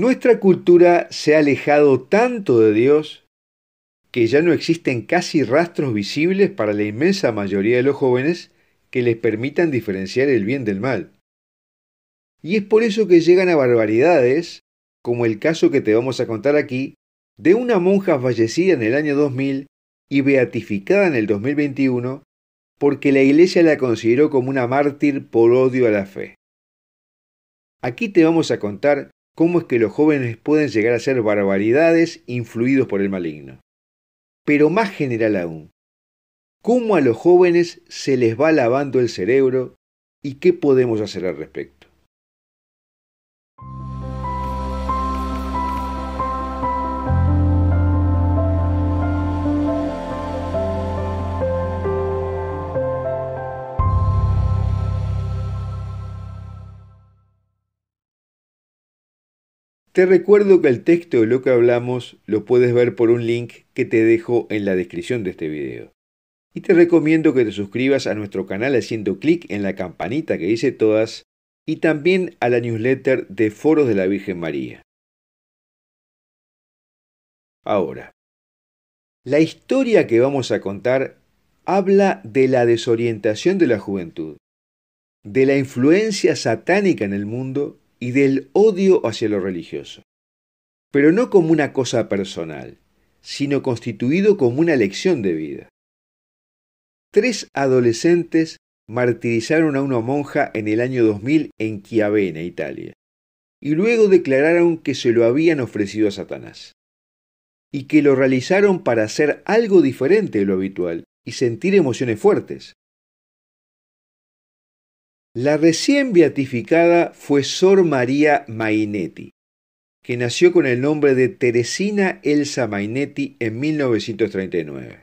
Nuestra cultura se ha alejado tanto de Dios que ya no existen casi rastros visibles para la inmensa mayoría de los jóvenes que les permitan diferenciar el bien del mal. Y es por eso que llegan a barbaridades, como el caso que te vamos a contar aquí, de una monja fallecida en el año 2000 y beatificada en el 2021, porque la iglesia la consideró como una mártir por odio a la fe. Aquí te vamos a contar cómo es que los jóvenes pueden llegar a ser barbaridades influidos por el maligno. Pero más general aún, cómo a los jóvenes se les va lavando el cerebro y qué podemos hacer al respecto. Te recuerdo que el texto de lo que hablamos lo puedes ver por un link que te dejo en la descripción de este video. Y te recomiendo que te suscribas a nuestro canal haciendo clic en la campanita que dice todas y también a la newsletter de Foros de la Virgen María. Ahora, la historia que vamos a contar habla de la desorientación de la juventud, de la influencia satánica en el mundo y del odio hacia lo religioso, pero no como una cosa personal, sino constituido como una lección de vida. Tres adolescentes martirizaron a una monja en el año 2000 en Chiavena, Italia, y luego declararon que se lo habían ofrecido a Satanás, y que lo realizaron para hacer algo diferente de lo habitual y sentir emociones fuertes, la recién beatificada fue Sor María Mainetti, que nació con el nombre de Teresina Elsa Mainetti en 1939.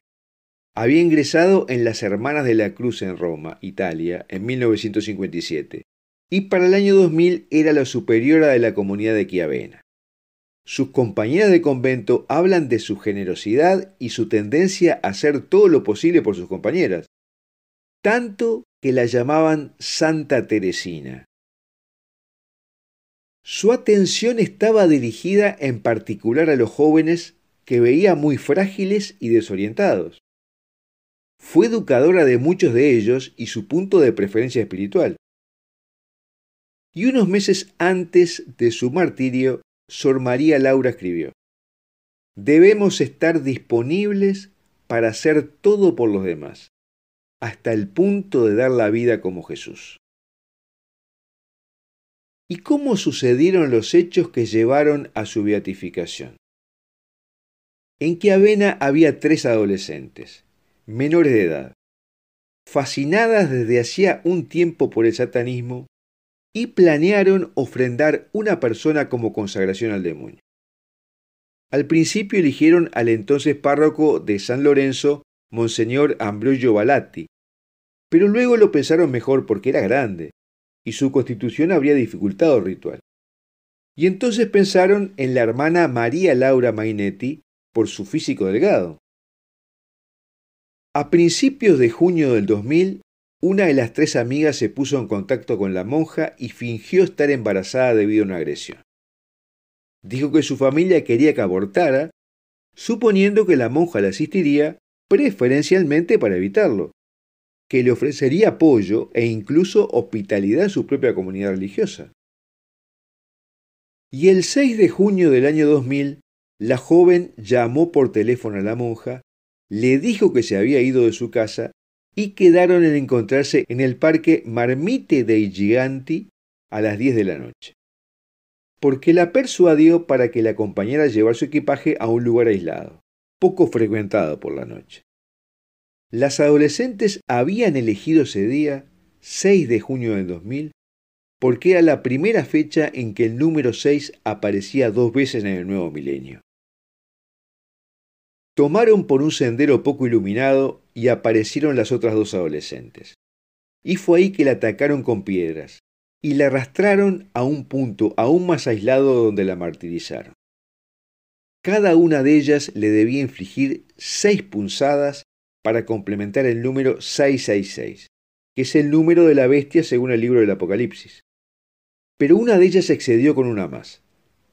Había ingresado en las Hermanas de la Cruz en Roma, Italia, en 1957, y para el año 2000 era la superiora de la comunidad de Chiavena. Sus compañeras de convento hablan de su generosidad y su tendencia a hacer todo lo posible por sus compañeras, tanto que la llamaban Santa Teresina. Su atención estaba dirigida en particular a los jóvenes que veía muy frágiles y desorientados. Fue educadora de muchos de ellos y su punto de preferencia espiritual. Y unos meses antes de su martirio, Sor María Laura escribió, Debemos estar disponibles para hacer todo por los demás hasta el punto de dar la vida como Jesús. ¿Y cómo sucedieron los hechos que llevaron a su beatificación? En avena había tres adolescentes, menores de edad, fascinadas desde hacía un tiempo por el satanismo y planearon ofrendar una persona como consagración al demonio. Al principio eligieron al entonces párroco de San Lorenzo, Monseñor Ambrogio Balatti, pero luego lo pensaron mejor porque era grande, y su constitución habría dificultado el ritual. Y entonces pensaron en la hermana María Laura Mainetti por su físico delgado. A principios de junio del 2000, una de las tres amigas se puso en contacto con la monja y fingió estar embarazada debido a una agresión. Dijo que su familia quería que abortara, suponiendo que la monja la asistiría preferencialmente para evitarlo, que le ofrecería apoyo e incluso hospitalidad a su propia comunidad religiosa. Y el 6 de junio del año 2000, la joven llamó por teléfono a la monja, le dijo que se había ido de su casa y quedaron en encontrarse en el parque Marmite dei Giganti a las 10 de la noche, porque la persuadió para que la acompañara a llevar su equipaje a un lugar aislado poco frecuentado por la noche. Las adolescentes habían elegido ese día, 6 de junio del 2000, porque era la primera fecha en que el número 6 aparecía dos veces en el nuevo milenio. Tomaron por un sendero poco iluminado y aparecieron las otras dos adolescentes. Y fue ahí que la atacaron con piedras y la arrastraron a un punto aún más aislado donde la martirizaron. Cada una de ellas le debía infligir seis punzadas para complementar el número 666, que es el número de la bestia según el libro del Apocalipsis. Pero una de ellas excedió con una más,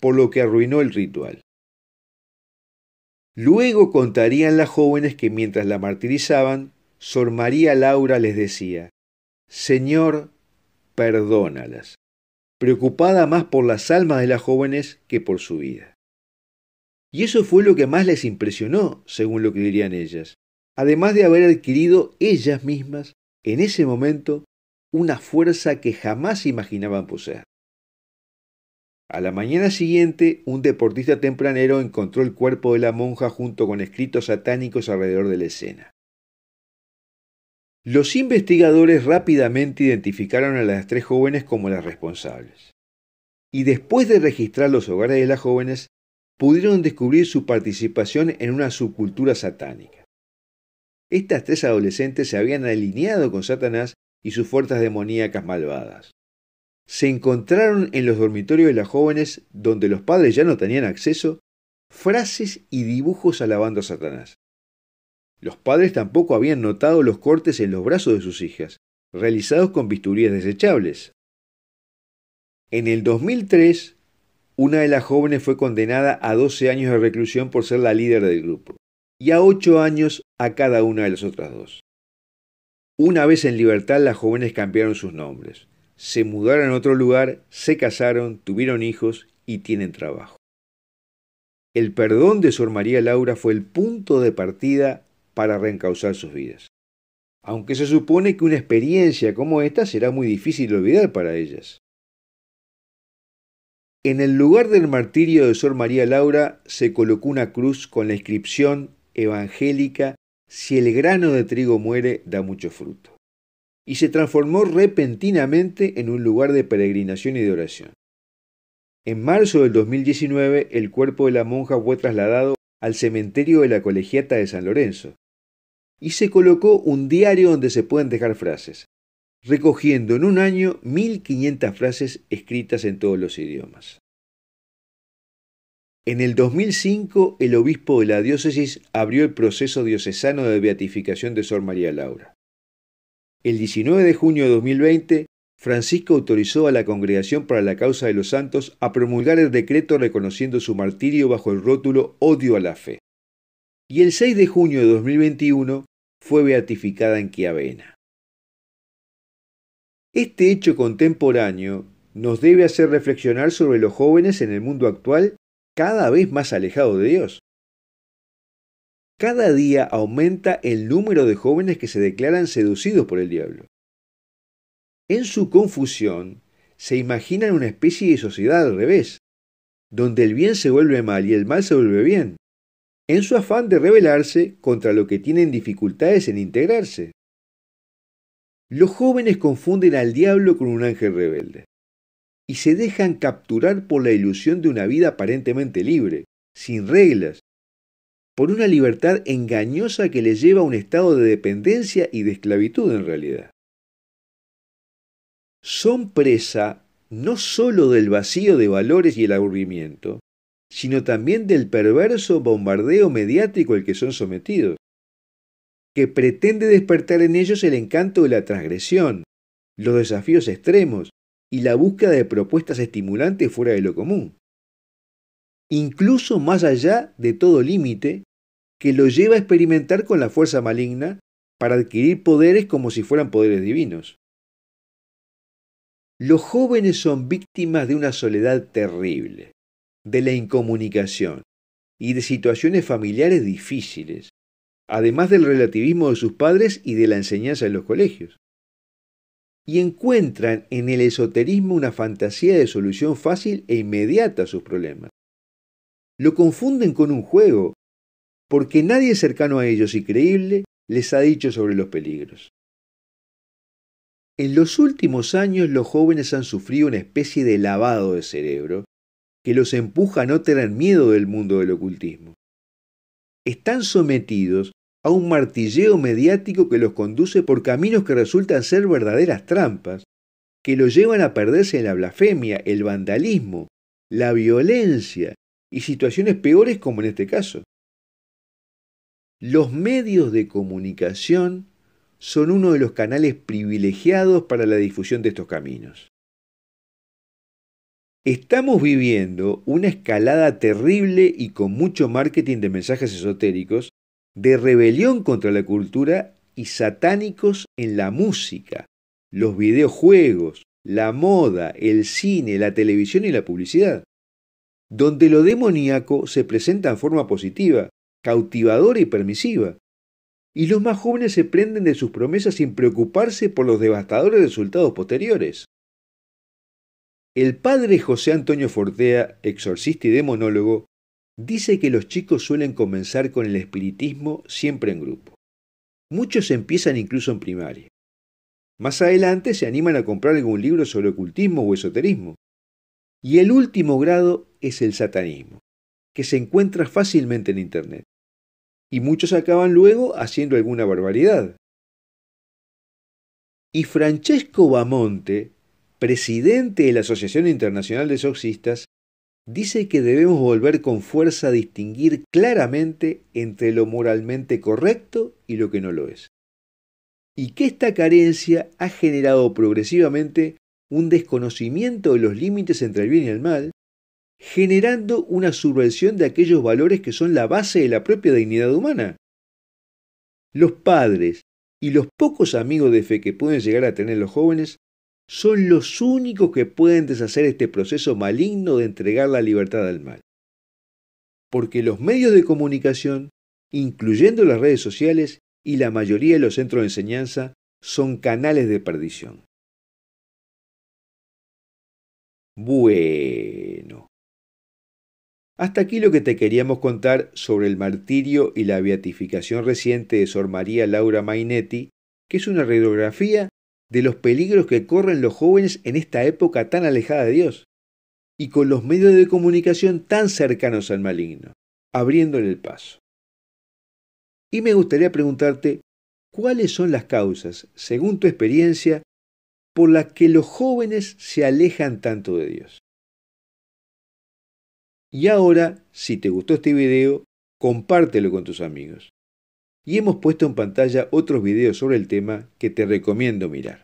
por lo que arruinó el ritual. Luego contarían las jóvenes que mientras la martirizaban, Sor María Laura les decía, Señor, perdónalas, preocupada más por las almas de las jóvenes que por su vida. Y eso fue lo que más les impresionó, según lo que dirían ellas, además de haber adquirido ellas mismas, en ese momento, una fuerza que jamás imaginaban poseer. A la mañana siguiente, un deportista tempranero encontró el cuerpo de la monja junto con escritos satánicos alrededor de la escena. Los investigadores rápidamente identificaron a las tres jóvenes como las responsables. Y después de registrar los hogares de las jóvenes, pudieron descubrir su participación en una subcultura satánica. Estas tres adolescentes se habían alineado con Satanás y sus fuerzas demoníacas malvadas. Se encontraron en los dormitorios de las jóvenes, donde los padres ya no tenían acceso, frases y dibujos alabando a Satanás. Los padres tampoco habían notado los cortes en los brazos de sus hijas, realizados con bisturías desechables. En el 2003, una de las jóvenes fue condenada a 12 años de reclusión por ser la líder del grupo y a 8 años a cada una de las otras dos. Una vez en libertad las jóvenes cambiaron sus nombres, se mudaron a otro lugar, se casaron, tuvieron hijos y tienen trabajo. El perdón de Sor María Laura fue el punto de partida para reencauzar sus vidas. Aunque se supone que una experiencia como esta será muy difícil de olvidar para ellas. En el lugar del martirio de Sor María Laura se colocó una cruz con la inscripción evangélica Si el grano de trigo muere, da mucho fruto. Y se transformó repentinamente en un lugar de peregrinación y de oración. En marzo del 2019, el cuerpo de la monja fue trasladado al cementerio de la Colegiata de San Lorenzo, y se colocó un diario donde se pueden dejar frases recogiendo en un año 1.500 frases escritas en todos los idiomas. En el 2005, el obispo de la diócesis abrió el proceso diocesano de beatificación de Sor María Laura. El 19 de junio de 2020, Francisco autorizó a la Congregación para la Causa de los Santos a promulgar el decreto reconociendo su martirio bajo el rótulo Odio a la Fe. Y el 6 de junio de 2021 fue beatificada en Quiavena. Este hecho contemporáneo nos debe hacer reflexionar sobre los jóvenes en el mundo actual cada vez más alejados de Dios. Cada día aumenta el número de jóvenes que se declaran seducidos por el diablo. En su confusión, se imaginan una especie de sociedad al revés, donde el bien se vuelve mal y el mal se vuelve bien, en su afán de rebelarse contra lo que tienen dificultades en integrarse. Los jóvenes confunden al diablo con un ángel rebelde y se dejan capturar por la ilusión de una vida aparentemente libre, sin reglas, por una libertad engañosa que les lleva a un estado de dependencia y de esclavitud en realidad. Son presa no sólo del vacío de valores y el aburrimiento, sino también del perverso bombardeo mediático al que son sometidos que pretende despertar en ellos el encanto de la transgresión, los desafíos extremos y la búsqueda de propuestas estimulantes fuera de lo común. Incluso más allá de todo límite, que lo lleva a experimentar con la fuerza maligna para adquirir poderes como si fueran poderes divinos. Los jóvenes son víctimas de una soledad terrible, de la incomunicación y de situaciones familiares difíciles, además del relativismo de sus padres y de la enseñanza en los colegios. Y encuentran en el esoterismo una fantasía de solución fácil e inmediata a sus problemas. Lo confunden con un juego, porque nadie cercano a ellos y creíble les ha dicho sobre los peligros. En los últimos años los jóvenes han sufrido una especie de lavado de cerebro que los empuja a no tener miedo del mundo del ocultismo están sometidos a un martilleo mediático que los conduce por caminos que resultan ser verdaderas trampas, que los llevan a perderse en la blasfemia, el vandalismo, la violencia y situaciones peores como en este caso. Los medios de comunicación son uno de los canales privilegiados para la difusión de estos caminos. Estamos viviendo una escalada terrible y con mucho marketing de mensajes esotéricos, de rebelión contra la cultura y satánicos en la música, los videojuegos, la moda, el cine, la televisión y la publicidad, donde lo demoníaco se presenta en forma positiva, cautivadora y permisiva, y los más jóvenes se prenden de sus promesas sin preocuparse por los devastadores resultados posteriores. El padre José Antonio Fortea, exorcista y demonólogo, dice que los chicos suelen comenzar con el espiritismo siempre en grupo. Muchos empiezan incluso en primaria. Más adelante se animan a comprar algún libro sobre ocultismo o esoterismo. Y el último grado es el satanismo, que se encuentra fácilmente en Internet. Y muchos acaban luego haciendo alguna barbaridad. Y Francesco Bamonte, presidente de la Asociación Internacional de Soxistas, dice que debemos volver con fuerza a distinguir claramente entre lo moralmente correcto y lo que no lo es. Y que esta carencia ha generado progresivamente un desconocimiento de los límites entre el bien y el mal, generando una subversión de aquellos valores que son la base de la propia dignidad humana. Los padres y los pocos amigos de fe que pueden llegar a tener los jóvenes son los únicos que pueden deshacer este proceso maligno de entregar la libertad al mal. Porque los medios de comunicación, incluyendo las redes sociales y la mayoría de los centros de enseñanza, son canales de perdición. Bueno. Hasta aquí lo que te queríamos contar sobre el martirio y la beatificación reciente de Sor María Laura Mainetti, que es una radiografía de los peligros que corren los jóvenes en esta época tan alejada de Dios y con los medios de comunicación tan cercanos al maligno, abriéndole el paso. Y me gustaría preguntarte, ¿cuáles son las causas, según tu experiencia, por las que los jóvenes se alejan tanto de Dios? Y ahora, si te gustó este video, compártelo con tus amigos. Y hemos puesto en pantalla otros videos sobre el tema que te recomiendo mirar.